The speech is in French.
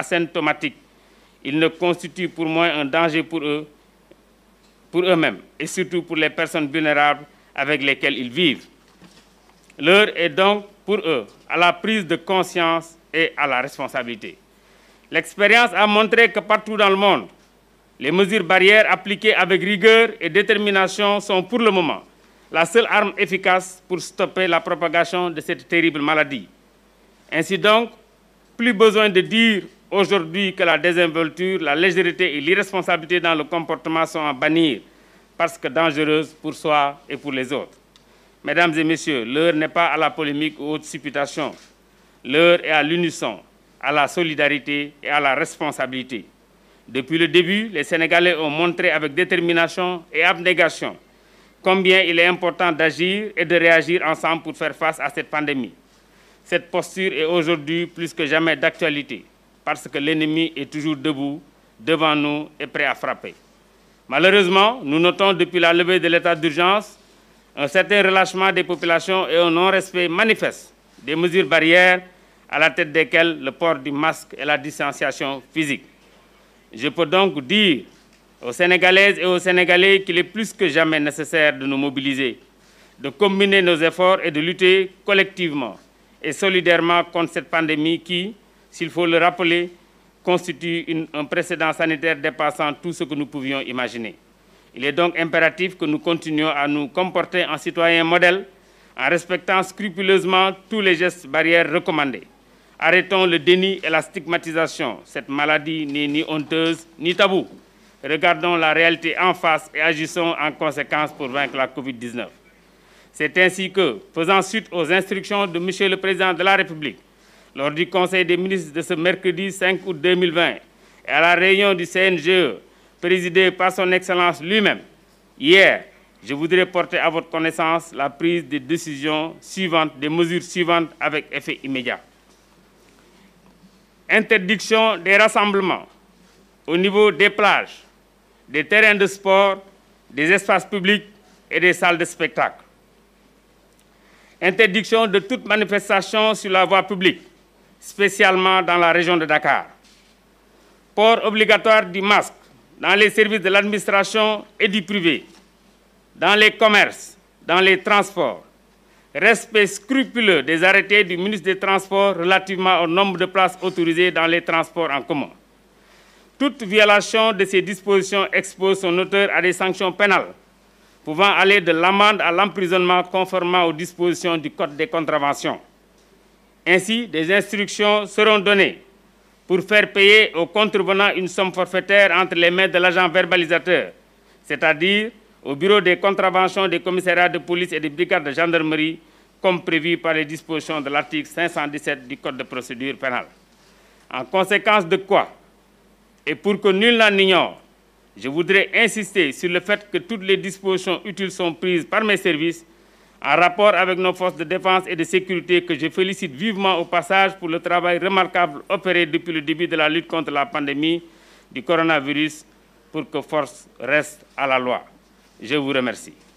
asymptomatiques, ils ne constituent pour moi un danger pour eux, pour eux-mêmes et surtout pour les personnes vulnérables avec lesquelles ils vivent. L'heure est donc pour eux à la prise de conscience et à la responsabilité. L'expérience a montré que partout dans le monde, les mesures barrières appliquées avec rigueur et détermination sont pour le moment la seule arme efficace pour stopper la propagation de cette terrible maladie. Ainsi donc, plus besoin de dire Aujourd'hui que la désinvolture, la légèreté et l'irresponsabilité dans le comportement sont à bannir parce que dangereuses pour soi et pour les autres. Mesdames et messieurs, l'heure n'est pas à la polémique ou aux supputations. L'heure est à l'unisson, à la solidarité et à la responsabilité. Depuis le début, les Sénégalais ont montré avec détermination et abnégation combien il est important d'agir et de réagir ensemble pour faire face à cette pandémie. Cette posture est aujourd'hui plus que jamais d'actualité parce que l'ennemi est toujours debout devant nous et prêt à frapper. Malheureusement, nous notons depuis la levée de l'état d'urgence un certain relâchement des populations et un non-respect manifeste des mesures barrières à la tête desquelles le port du masque et la distanciation physique. Je peux donc dire aux Sénégalaises et aux Sénégalais qu'il est plus que jamais nécessaire de nous mobiliser, de combiner nos efforts et de lutter collectivement et solidairement contre cette pandémie qui, s'il faut le rappeler, constitue un précédent sanitaire dépassant tout ce que nous pouvions imaginer. Il est donc impératif que nous continuions à nous comporter en citoyens modèles en respectant scrupuleusement tous les gestes barrières recommandés. Arrêtons le déni et la stigmatisation. Cette maladie n'est ni honteuse ni tabou. Regardons la réalité en face et agissons en conséquence pour vaincre la COVID-19. C'est ainsi que, faisant suite aux instructions de M. le Président de la République, lors du Conseil des ministres de ce mercredi 5 août 2020 et à la réunion du CNGE, présidée par son Excellence lui-même, hier, je voudrais porter à votre connaissance la prise des décisions suivantes, des mesures suivantes avec effet immédiat. Interdiction des rassemblements au niveau des plages, des terrains de sport, des espaces publics et des salles de spectacle interdiction de toute manifestation sur la voie publique, spécialement dans la région de Dakar. Port obligatoire du masque dans les services de l'administration et du privé, dans les commerces, dans les transports. Respect scrupuleux des arrêtés du ministre des Transports relativement au nombre de places autorisées dans les transports en commun. Toute violation de ces dispositions expose son auteur à des sanctions pénales, pouvant aller de l'amende à l'emprisonnement conformément aux dispositions du Code des contraventions. Ainsi, des instructions seront données pour faire payer aux contrevenants une somme forfaitaire entre les mains de l'agent verbalisateur, c'est-à-dire au bureau des contraventions des commissariats de police et des brigades de gendarmerie, comme prévu par les dispositions de l'article 517 du Code de procédure pénale. En conséquence de quoi, et pour que nul n'en ignore, je voudrais insister sur le fait que toutes les dispositions utiles sont prises par mes services en rapport avec nos forces de défense et de sécurité que je félicite vivement au passage pour le travail remarquable opéré depuis le début de la lutte contre la pandémie du coronavirus pour que force reste à la loi. Je vous remercie.